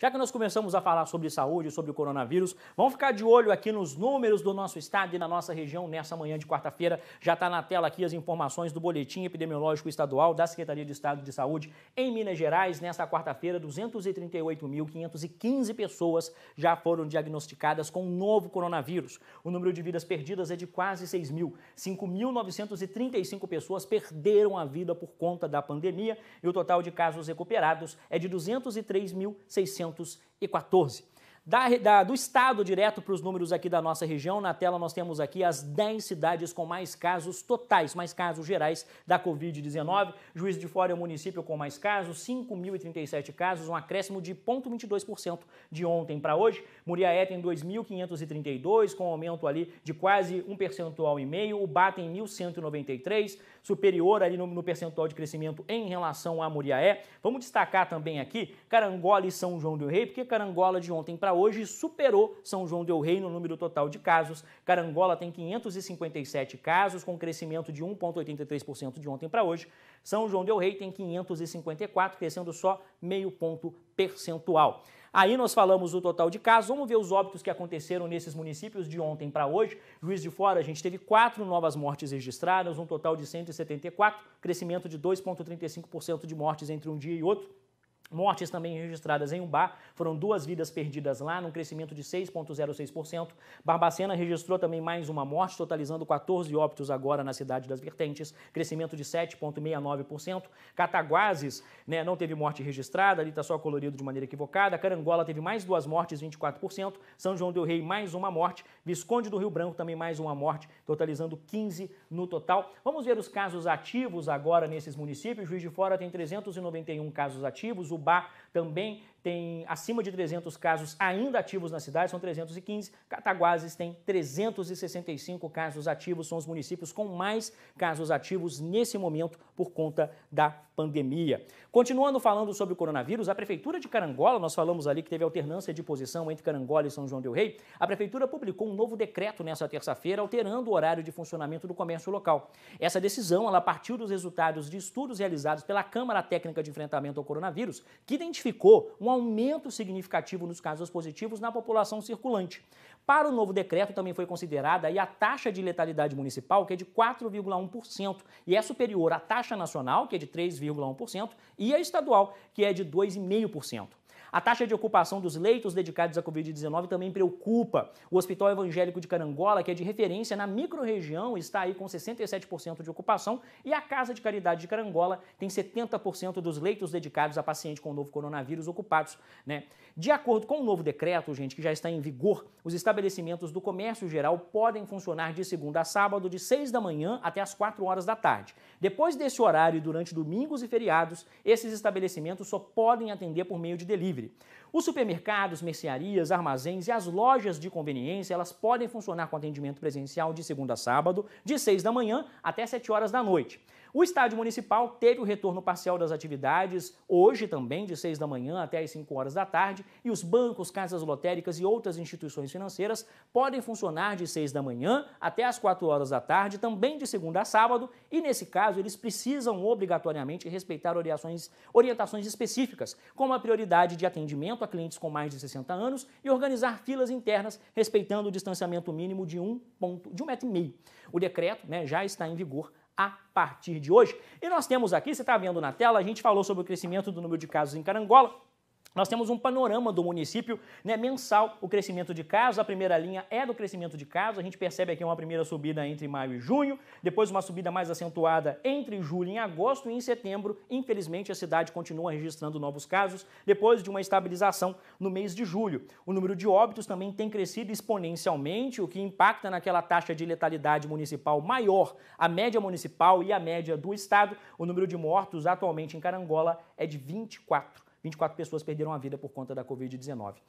Já que nós começamos a falar sobre saúde, sobre o coronavírus, vamos ficar de olho aqui nos números do nosso estado e na nossa região nessa manhã de quarta-feira. Já está na tela aqui as informações do Boletim Epidemiológico Estadual da Secretaria de Estado de Saúde em Minas Gerais. Nesta quarta-feira, 238.515 pessoas já foram diagnosticadas com o novo coronavírus. O número de vidas perdidas é de quase 6 mil. 5.935 pessoas perderam a vida por conta da pandemia e o total de casos recuperados é de 203.600. 1914 da, da, do estado direto para os números aqui da nossa região, na tela nós temos aqui as 10 cidades com mais casos totais, mais casos gerais da Covid-19. Juiz de Fora é o município com mais casos, 5.037 casos, um acréscimo de 0,22% de ontem para hoje. Muriaé tem 2.532, com um aumento ali de quase um percentual e meio. Ubá tem 1.193, superior ali no, no, percentual de crescimento em relação a Muriaé. Vamos destacar também aqui Carangola e São João do Rei, porque Carangola de ontem para hoje superou São João del Rei no número total de casos. Carangola tem 557 casos, com crescimento de 1,83% de ontem para hoje. São João del Rei tem 554, crescendo só meio ponto percentual. Aí nós falamos o total de casos. Vamos ver os óbitos que aconteceram nesses municípios de ontem para hoje. Juiz de Fora, a gente teve quatro novas mortes registradas, um total de 174, crescimento de 2,35% de mortes entre um dia e outro. Mortes também registradas em um bar, foram duas vidas perdidas lá, num crescimento de 6,06%. Barbacena registrou também mais uma morte, totalizando 14 óbitos agora na cidade das Vertentes, crescimento de 7,69%. Cataguases né, não teve morte registrada, ali está só colorido de maneira equivocada. Carangola teve mais duas mortes, 24%. São João Del Rei, mais uma morte. Visconde do Rio Branco também mais uma morte, totalizando 15 no total. Vamos ver os casos ativos agora nesses municípios. Juiz de Fora tem 391 casos ativos. O também tem acima de 300 casos ainda ativos na cidade, são 315. Cataguases tem 365 casos ativos, são os municípios com mais casos ativos nesse momento por conta da pandemia. Continuando falando sobre o coronavírus, a Prefeitura de Carangola, nós falamos ali que teve alternância de posição entre Carangola e São João del Rei, a Prefeitura publicou um novo decreto nessa terça-feira alterando o horário de funcionamento do comércio local. Essa decisão ela partiu dos resultados de estudos realizados pela Câmara Técnica de Enfrentamento ao Coronavírus, que identificou um um aumento significativo nos casos positivos na população circulante. Para o novo decreto também foi considerada a taxa de letalidade municipal, que é de 4,1%, e é superior à taxa nacional, que é de 3,1%, e a estadual, que é de 2,5%. A taxa de ocupação dos leitos dedicados à Covid-19 também preocupa. O Hospital Evangélico de Carangola, que é de referência na microrregião, está aí com 67% de ocupação e a Casa de Caridade de Carangola tem 70% dos leitos dedicados a paciente com o novo coronavírus ocupados. Né? De acordo com o novo decreto, gente, que já está em vigor, os estabelecimentos do comércio geral podem funcionar de segunda a sábado, de 6 da manhã até as 4 horas da tarde. Depois desse horário e durante domingos e feriados, esses estabelecimentos só podem atender por meio de delivery. севере. Os supermercados, mercearias, armazéns e as lojas de conveniência, elas podem funcionar com atendimento presencial de segunda a sábado, de 6 da manhã até 7 horas da noite. O estádio municipal teve o retorno parcial das atividades hoje também, de 6 da manhã até as 5 horas da tarde, e os bancos, casas lotéricas e outras instituições financeiras podem funcionar de 6 da manhã até as 4 horas da tarde, também de segunda a sábado, e nesse caso eles precisam obrigatoriamente respeitar orientações, orientações específicas, como a prioridade de atendimento atendimento a clientes com mais de 60 anos e organizar filas internas respeitando o distanciamento mínimo de um ponto, de um metro e meio. O decreto né, já está em vigor a partir de hoje. E nós temos aqui, você está vendo na tela, a gente falou sobre o crescimento do número de casos em Carangola, nós temos um panorama do município né, mensal, o crescimento de casos, a primeira linha é do crescimento de casos, a gente percebe aqui uma primeira subida entre maio e junho, depois uma subida mais acentuada entre julho e agosto e em setembro, infelizmente a cidade continua registrando novos casos, depois de uma estabilização no mês de julho. O número de óbitos também tem crescido exponencialmente, o que impacta naquela taxa de letalidade municipal maior, a média municipal e a média do estado. O número de mortos atualmente em Carangola é de 24. 24 pessoas perderam a vida por conta da Covid-19.